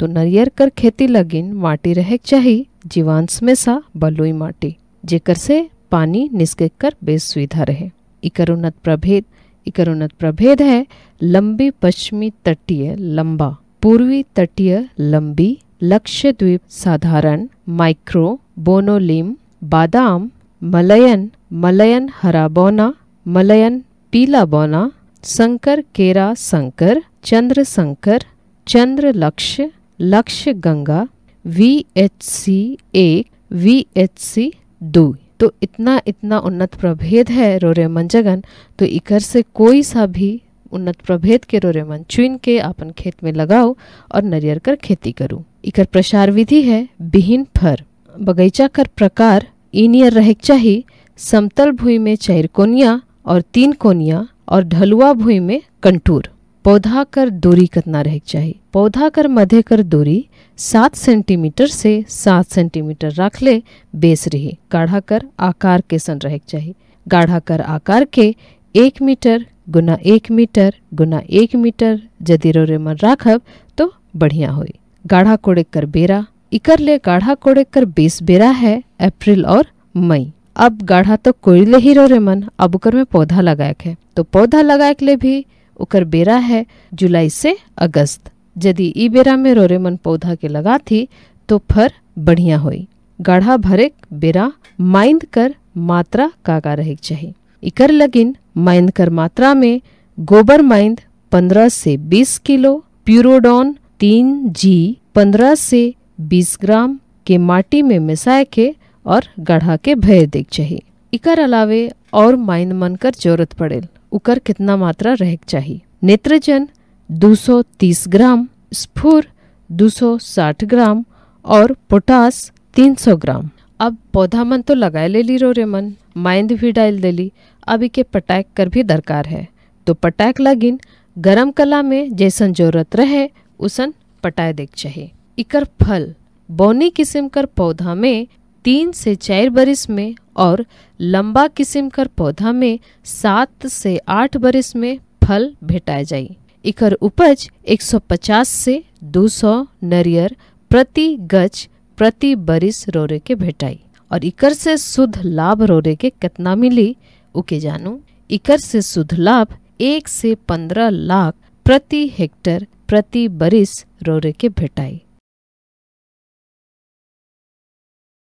तो नरियर कर खेती लगिन माटी रहे ચાહી जीवांश में सा बलुई माटी जेकर से पानी निस्किक कर बेसुविधा रहे उन्नत प्रभेद उन्नत प्रभेद है लंबी पश्चिमी तटीय लंबा पूर्वी तटीय लंबी लक्ष्य द्वीप साधारण माइक्रो बोनोलिम बादाम मलयन मलयन हरा बोना मलयन पीला बोना संकर केरा संकर चंद्र संकर चंद्र लक्ष्य लक्ष्य गंगा वी एच सी एक वी एच सी दू तो इतना इतना उन्नत प्रभेद है रोरे मंजगन तो इकर से कोई सा भी उन्नत प्रभेद के रोरेमन चुन के अपन खेत में लगाओ और नरियर कर खेती करो इकर प्रसार विधि है बिहीन फर बगीचा कर प्रकार इनियर रह चाहिए समतल भूमि में चार कोनिया और तीन कोनिया और ढलुआ भूमि में कंटूर पौधा कर दूरी कितना रह चाहिए पौधा कर मध्य कर दूरी सात सेंटीमीटर से सात सेंटीमीटर रख ले बेस रही गाढ़ा कर आकार के सन रह चाहिए गाढ़ा कर आकार के एक मीटर गुना एक मीटर गुना एक मीटर यदि रोरे मन राखब तो बढ़िया हुई गाढ़ा कोड़े कर बेरा इकर ले गाढ़ा कोड़े कर बेस बेरा है अप्रैल और मई अब गाढ़ा तो कोई ले ही रोरे मन अब उकर में पौधा लगाए के तो पौधा लगाए के लिए भी उकर बेरा है जुलाई से अगस्त यदि ई बेरा में रोरेमन पौधा के लगा थी तो फर बढ़िया हुई गाढ़ा भरे बेरा माइंद कर मात्रा काका रहे चाहिए इकर लगिन माइंद कर मात्रा में गोबर माइंद 15 से 20 किलो प्यूरोडॉन तीन जी पंद्रह से 20 ग्राम के माटी में मिसाए के और गढ़ा के भय देख चाहिए इकर अलावे और माइंद मन कर जरूरत पड़े उकर कितना मात्रा रह चाहिए नेत्रजन 230 ग्राम स्फूर 260 ग्राम और पोटास 300 ग्राम अब पौधा मन तो लगा ले ली रो मन माइंद भी डाल ली अभी के पटाक कर भी दरकार है तो पटाक लगिन गरम कला में जैसन जरूरत रहे उसन पटाए देख चाहिए इकर फल बौनी किस्म कर पौधा में तीन से चार बरिस में और लंबा किस्म कर पौधा में सात से आठ बरिस में फल भेटाए जाए इकर उपज 150 से 200 नरियर प्रति गज प्रति बरिस रोरे के भेटाई और इकर से शुद्ध लाभ रोरे के कितना मिली उके जानू इकर से शुद्ध लाभ एक से पंद्रह लाख प्रति हेक्टर प्रति बरिस रोरे के भेटाई